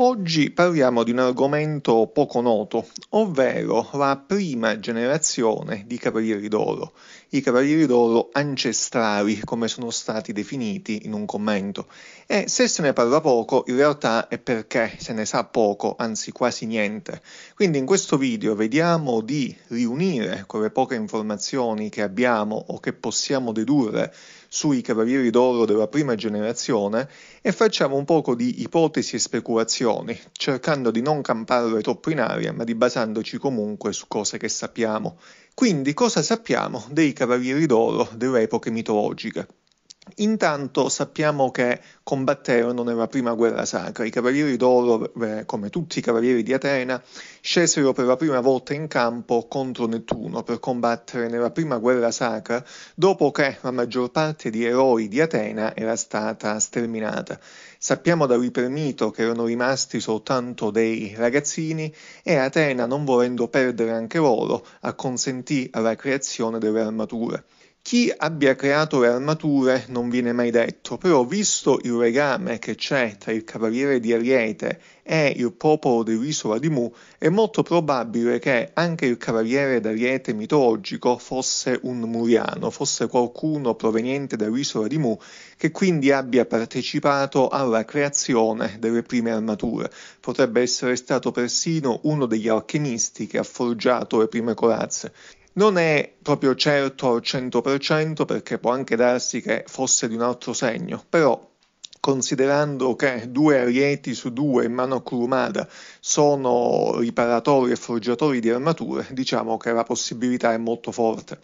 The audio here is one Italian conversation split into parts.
Oggi parliamo di un argomento poco noto, ovvero la prima generazione di Cavalieri d'Oro, i Cavalieri d'Oro ancestrali, come sono stati definiti in un commento. E se se ne parla poco, in realtà è perché se ne sa poco, anzi quasi niente. Quindi in questo video vediamo di riunire quelle poche informazioni che abbiamo o che possiamo dedurre sui Cavalieri d'Oro della prima generazione e facciamo un poco di ipotesi e speculazioni, cercando di non camparle troppo in aria, ma di basandoci comunque su cose che sappiamo. Quindi cosa sappiamo dei cavalieri d'oro dell'epoca mitologica? Intanto sappiamo che combatterono nella prima guerra sacra. I cavalieri d'oro, eh, come tutti i cavalieri di Atena, scesero per la prima volta in campo contro Nettuno per combattere nella prima guerra sacra dopo che la maggior parte di eroi di Atena era stata sterminata. Sappiamo da Ipermito che erano rimasti soltanto dei ragazzini e Atena, non volendo perdere anche loro, acconsentì alla creazione delle armature. Chi abbia creato le armature non viene mai detto, però visto il legame che c'è tra il cavaliere di Ariete e il popolo dell'isola di Mu, è molto probabile che anche il cavaliere d'Ariete mitologico fosse un muriano, fosse qualcuno proveniente dall'isola di Mu che quindi abbia partecipato alla creazione delle prime armature. Potrebbe essere stato persino uno degli alchimisti che ha forgiato le prime corazze. Non è proprio certo al 100% perché può anche darsi che fosse di un altro segno, però considerando che due arieti su due in mano a Kurumada sono riparatori e forgiatori di armature, diciamo che la possibilità è molto forte.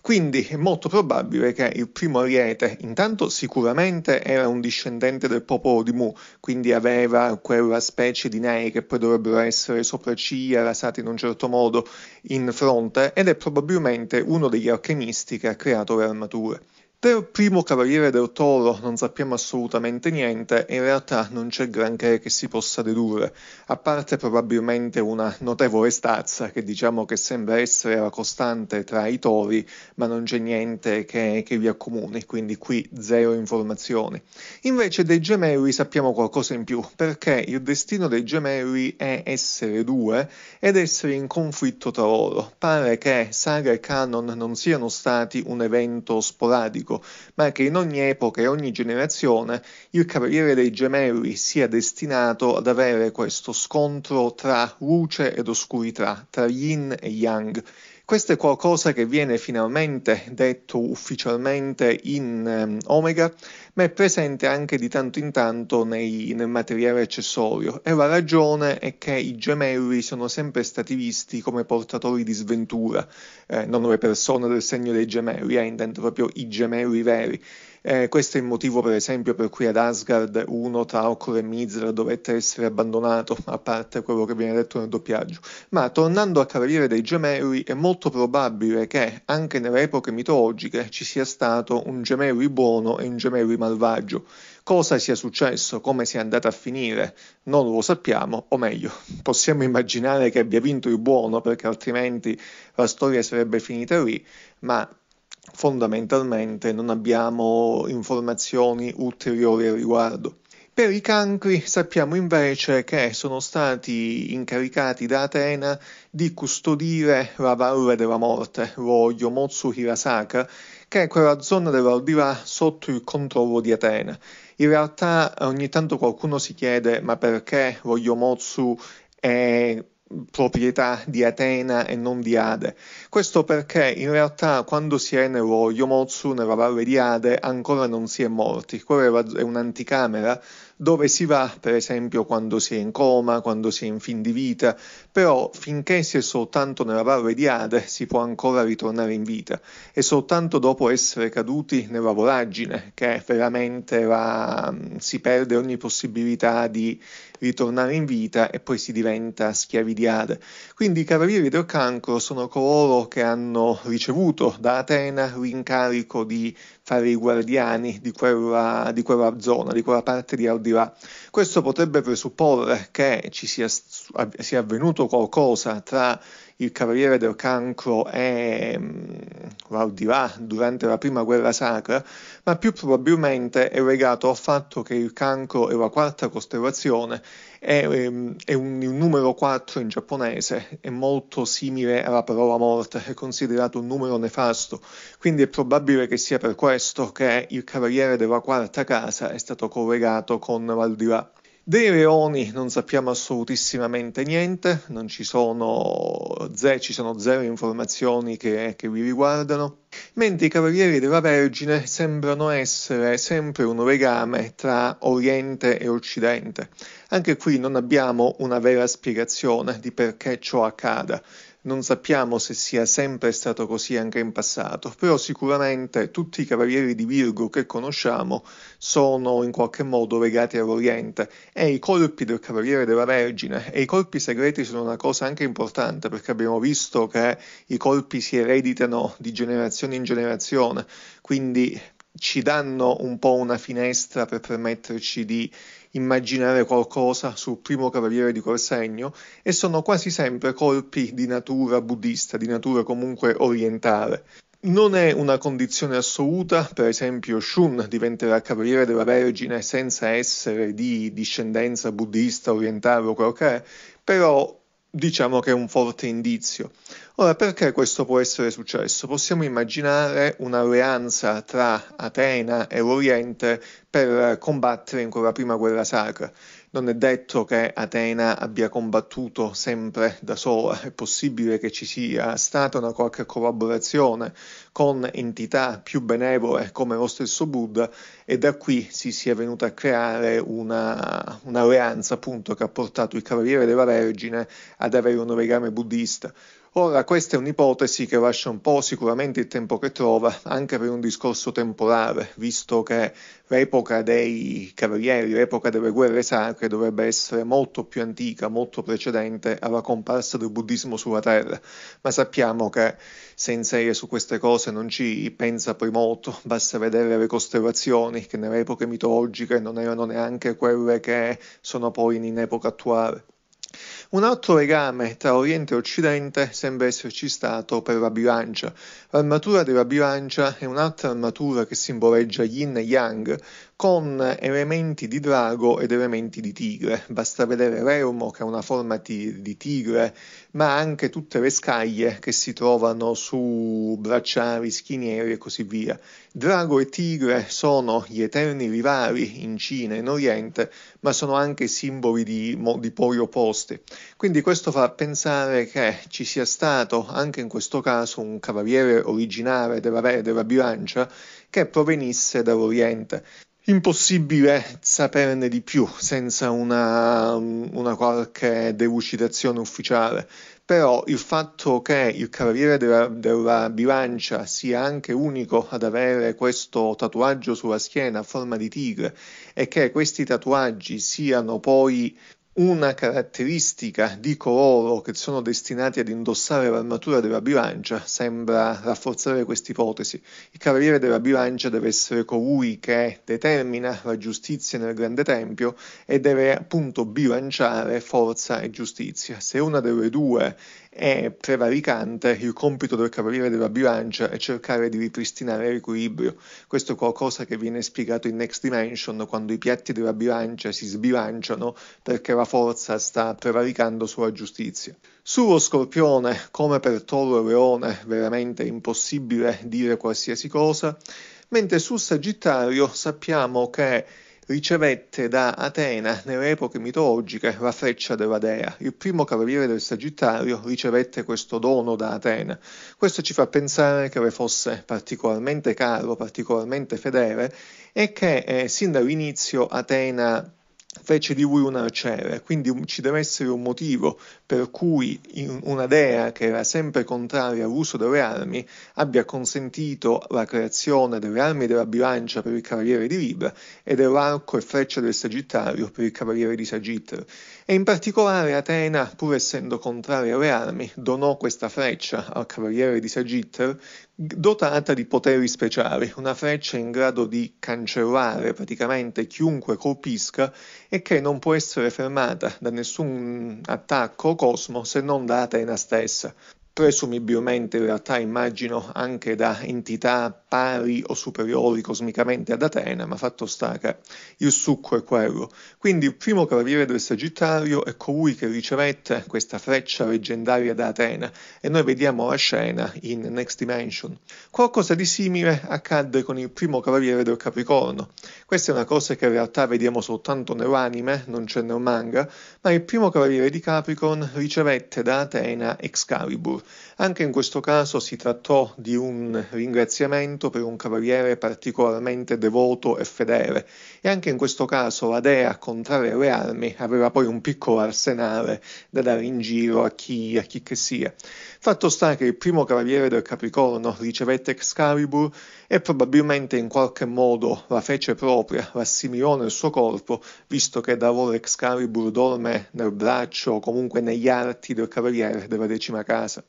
Quindi è molto probabile che il primo ariete, intanto sicuramente era un discendente del popolo di Mu, quindi aveva quella specie di nei che poi dovrebbero essere sopracciglia rasate in un certo modo in fronte ed è probabilmente uno degli alchemisti che ha creato le armature. Del primo Cavaliere del Toro non sappiamo assolutamente niente in realtà non c'è granché che si possa dedurre, a parte probabilmente una notevole stazza che diciamo che sembra essere la costante tra i tori, ma non c'è niente che, che li accomuni, quindi qui zero informazioni. Invece dei gemelli sappiamo qualcosa in più, perché il destino dei gemelli è essere due ed essere in conflitto tra loro. Pare che saga e canon non siano stati un evento sporadico storico, ma che in ogni epoca e ogni generazione il Cavaliere dei Gemelli sia destinato ad avere questo scontro tra luce ed oscurità, tra yin e yang, questo è qualcosa che viene finalmente detto ufficialmente in um, Omega, ma è presente anche di tanto in tanto nei, nel materiale accessorio e la ragione è che i gemelli sono sempre stati visti come portatori di sventura, eh, non le persone del segno dei gemelli, eh, intendo proprio i gemelli veri eh, questo è il motivo, per esempio, per cui ad Asgard 1 tra Occor e Mizra dovette essere abbandonato, a parte quello che viene detto nel doppiaggio. Ma tornando a Cavaliere dei Gemelli, è molto probabile che anche nelle epoche mitologiche ci sia stato un Gemelli buono e un Gemelli malvagio. Cosa sia successo, come sia andata a finire, non lo sappiamo, o meglio, possiamo immaginare che abbia vinto il buono perché altrimenti la storia sarebbe finita lì, ma fondamentalmente non abbiamo informazioni ulteriori al riguardo. Per i cancri sappiamo invece che sono stati incaricati da Atena di custodire la valle della morte, lo Yomotsu Hirasaka, che è quella zona dell'aldilà sotto il controllo di Atena. In realtà ogni tanto qualcuno si chiede ma perché lo Yomotsu è proprietà di Atena e non di Ade. Questo perché in realtà quando si è nello Yomotsu nella valle di Ade ancora non si è morti. Quella è un'anticamera dove si va per esempio quando si è in coma, quando si è in fin di vita, però finché si è soltanto nella valle di Ade si può ancora ritornare in vita e soltanto dopo essere caduti nella voragine che veramente la, mm, si perde ogni possibilità di ritornare in vita e poi si diventa schiavi di Ade. Quindi i cavalieri del cancro sono coloro che hanno ricevuto da Atena l'incarico di fare i guardiani di quella, di quella zona, di quella parte di al di là. Questo potrebbe presupporre che ci sia, sia avvenuto qualcosa tra il Cavaliere del Cancro e mm, al di là durante la prima guerra sacra, ma più probabilmente è legato al fatto che il cancro è la quarta costellazione è ehm, un, il numero 4 in giapponese è molto simile alla parola morte, è considerato un numero nefasto, quindi è probabile che sia per questo che il cavaliere della quarta casa è stato collegato con l'aldilà. Dei leoni non sappiamo assolutissimamente niente, ci sono, ze- ci sono zero informazioni che, che li riguardano, mentre i Cavalieri della Vergine sembrano essere sempre un legame tra Oriente e Occidente. Anche qui non abbiamo una vera spiegazione di perché ciò accada non sappiamo se sia sempre stato così anche in passato, però sicuramente tutti i cavalieri di Virgo che conosciamo sono in qualche modo legati all'Oriente e i colpi del cavaliere della Vergine e i colpi segreti sono una cosa anche importante perché abbiamo visto che i colpi si ereditano di generazione in generazione, quindi ci danno un po' una finestra per permetterci di immaginare qualcosa sul primo cavaliere di quel segno e sono quasi sempre colpi di natura buddista, di natura comunque orientale. Non è una condizione assoluta, per esempio Shun diventerà cavaliere della Vergine senza essere di discendenza buddista, orientale o quello che è, però diciamo che è un forte indizio. Ora, perché questo può essere successo? Possiamo immaginare un'alleanza tra Atena e l'Oriente per combattere in quella prima guerra sacra. Non è detto che Atena abbia combattuto sempre da sola, è possibile che ci sia stata una qualche collaborazione con entità più benevole come lo stesso Buddha e da qui si sia venuta a creare una, un'alleanza appunto che ha portato il Cavaliere della Vergine ad avere un legame buddista. Ora, questa è un'ipotesi che lascia un po' sicuramente il tempo che trova, anche per un discorso temporale, visto che l'epoca dei cavalieri, l'epoca delle guerre sacre, dovrebbe essere molto più antica, molto precedente alla comparsa del buddismo sulla terra. Ma sappiamo che Sensei su queste cose non ci pensa poi molto, basta vedere le costellazioni, che nelle epoche mitologiche non erano neanche quelle che sono poi in epoca attuale. Un altro legame tra Oriente e Occidente sembra esserci stato per la bilancia. L'armatura della bilancia è un'altra armatura che simboleggia yin e yang, con elementi di drago ed elementi di tigre. Basta vedere Reumo che ha una forma ti- di tigre, ma anche tutte le scaglie che si trovano su bracciari, schinieri e così via. Drago e tigre sono gli eterni rivali in Cina e in Oriente, ma sono anche simboli di, mo- di poli opposti. Quindi questo fa pensare che ci sia stato anche in questo caso un cavaliere originale della, re- della bilancia che provenisse dall'Oriente impossibile saperne di più senza una, una, qualche delucidazione ufficiale. Però il fatto che il cavaliere della, della, bilancia sia anche unico ad avere questo tatuaggio sulla schiena a forma di tigre e che questi tatuaggi siano poi una caratteristica di coloro che sono destinati ad indossare l'armatura della bilancia sembra rafforzare questa ipotesi. Il cavaliere della bilancia deve essere colui che determina la giustizia nel grande tempio e deve appunto bilanciare forza e giustizia. Se una delle due è prevaricante, il compito del cavaliere della bilancia è cercare di ripristinare l'equilibrio. Questo è qualcosa che viene spiegato in Next Dimension quando i piatti della bilancia si sbilanciano perché la forza sta prevaricando sulla giustizia. Sullo scorpione, come per Toro e Leone, veramente è impossibile dire qualsiasi cosa, mentre sul Sagittario sappiamo che ricevette da Atena, nelle epoche mitologiche, la freccia della dea. Il primo cavaliere del Sagittario ricevette questo dono da Atena. Questo ci fa pensare che le fosse particolarmente caro, particolarmente fedele e che eh, sin dall'inizio Atena fece di lui un arciere, quindi ci deve essere un motivo per cui una dea che era sempre contraria all'uso delle armi abbia consentito la creazione delle armi della bilancia per il cavaliere di Libra e dell'arco e freccia del Sagittario per il cavaliere di Sagittario. E in particolare Atena, pur essendo contraria alle armi, donò questa freccia al cavaliere di Sagittario dotata di poteri speciali, una freccia in grado di cancellare praticamente chiunque colpisca e che non può essere fermata da nessun attacco cosmo se non da Atena stessa, presumibilmente in realtà immagino anche da entità pari o superiori cosmicamente ad Atena, ma fatto sta che il succo è quello. Quindi il primo cavaliere del Sagittario è colui che ricevette questa freccia leggendaria da Atena e noi vediamo la scena in Next Dimension. Qualcosa di simile accadde con il primo cavaliere del Capricorno. Questa è una cosa che in realtà vediamo soltanto nell'anime, non c'è nel manga, ma il primo cavaliere di Capricorn ricevette da Atena Excalibur anche in questo caso si trattò di un ringraziamento per un cavaliere particolarmente devoto e fedele e anche in questo caso la dea, contraria alle armi, aveva poi un piccolo arsenale da dare in giro a chi, a chi che sia. Fatto sta che il primo cavaliere del Capricorno ricevette Excalibur e probabilmente in qualche modo la fece propria, l'assimilò nel suo corpo, visto che da ora Excalibur dorme nel braccio o comunque negli arti del cavaliere della decima casa.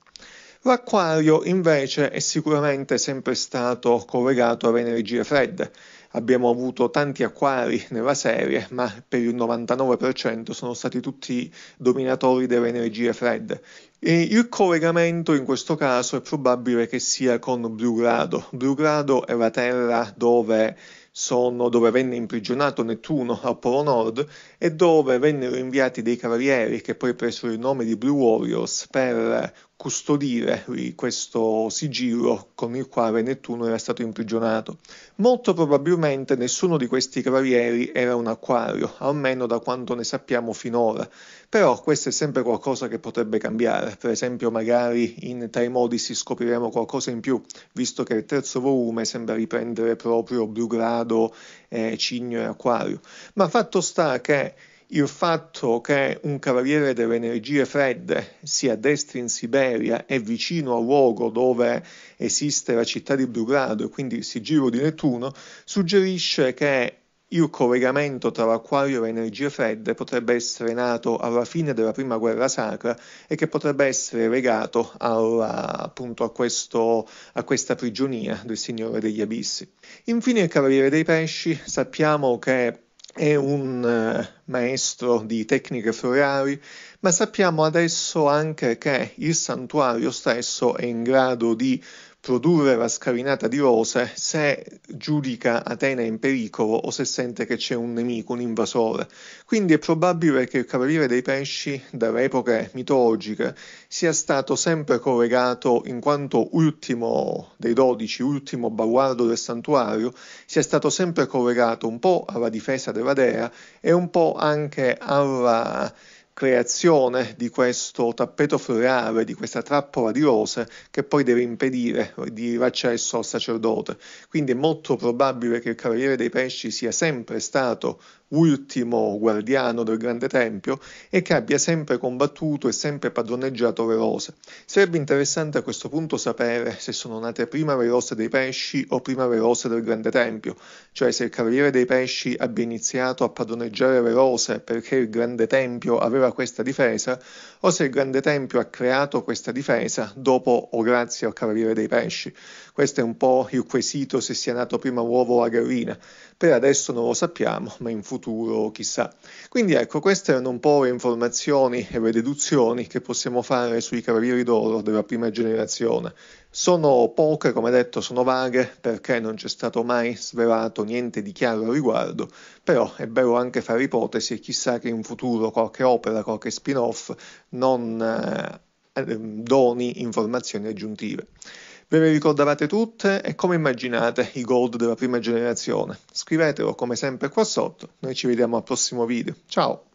L'acquario invece è sicuramente sempre stato collegato alle energie fredde. Abbiamo avuto tanti acquari nella serie, ma per il 99% sono stati tutti dominatori delle energie fredde. E il collegamento in questo caso è probabile che sia con Blue Grado. Blue Grado è la terra dove sono dove venne imprigionato Nettuno al Polo Nord e dove vennero inviati dei cavalieri che poi presero il nome di Blue Warriors per custodire questo sigillo con il quale Nettuno era stato imprigionato. Molto probabilmente nessuno di questi cavalieri era un acquario, almeno da quanto ne sappiamo finora, però questo è sempre qualcosa che potrebbe cambiare, per esempio magari in modi si scopriremo qualcosa in più, visto che il terzo volume sembra riprendere proprio Blugrado, eh, Cigno e Acquario. Ma fatto sta che il fatto che un cavaliere delle energie fredde si addestri in Siberia e vicino al luogo dove esiste la città di Belgrado e quindi il sigillo di Nettuno suggerisce che il collegamento tra l'acquario e le energie fredde potrebbe essere nato alla fine della prima guerra sacra e che potrebbe essere legato alla, appunto a, questo, a questa prigionia del Signore degli Abissi. Infine il Cavaliere dei Pesci sappiamo che è un eh, maestro di tecniche florali, ma sappiamo adesso anche che il santuario stesso è in grado di produrre la scalinata di rose se giudica Atena in pericolo o se sente che c'è un nemico, un invasore. Quindi è probabile che il Cavaliere dei Pesci, dalle epoche mitologiche, sia stato sempre collegato, in quanto ultimo dei dodici, ultimo baluardo del santuario, sia stato sempre collegato un po' alla difesa della dea e un po' anche alla creazione di questo tappeto florale, di questa trappola di rose che poi deve impedire di l'accesso al sacerdote. Quindi è molto probabile che il Cavaliere dei Pesci sia sempre stato ultimo guardiano del grande tempio, e che abbia sempre combattuto e sempre padroneggiato le rose. Sarebbe interessante a questo punto sapere se sono nate prima le rose dei pesci o prima le rose del grande tempio, cioè se il cavaliere dei pesci abbia iniziato a padroneggiare le rose perché il grande tempio aveva questa difesa, o se il grande tempio ha creato questa difesa dopo o grazie al cavaliere dei pesci. Questo è un po' il quesito se sia nato prima uovo o la gallina. Per adesso non lo sappiamo, ma in futuro chissà. Quindi ecco, queste erano un po' le informazioni e le deduzioni che possiamo fare sui Cavalieri d'Oro della prima generazione. Sono poche, come detto, sono vaghe perché non c'è stato mai svelato niente di chiaro al riguardo, però è bello anche fare ipotesi e chissà che in futuro qualche opera, qualche spin-off non eh, doni informazioni aggiuntive. Ve le ricordavate tutte e come immaginate i gold della prima generazione? Scrivetelo come sempre qua sotto, noi ci vediamo al prossimo video, ciao!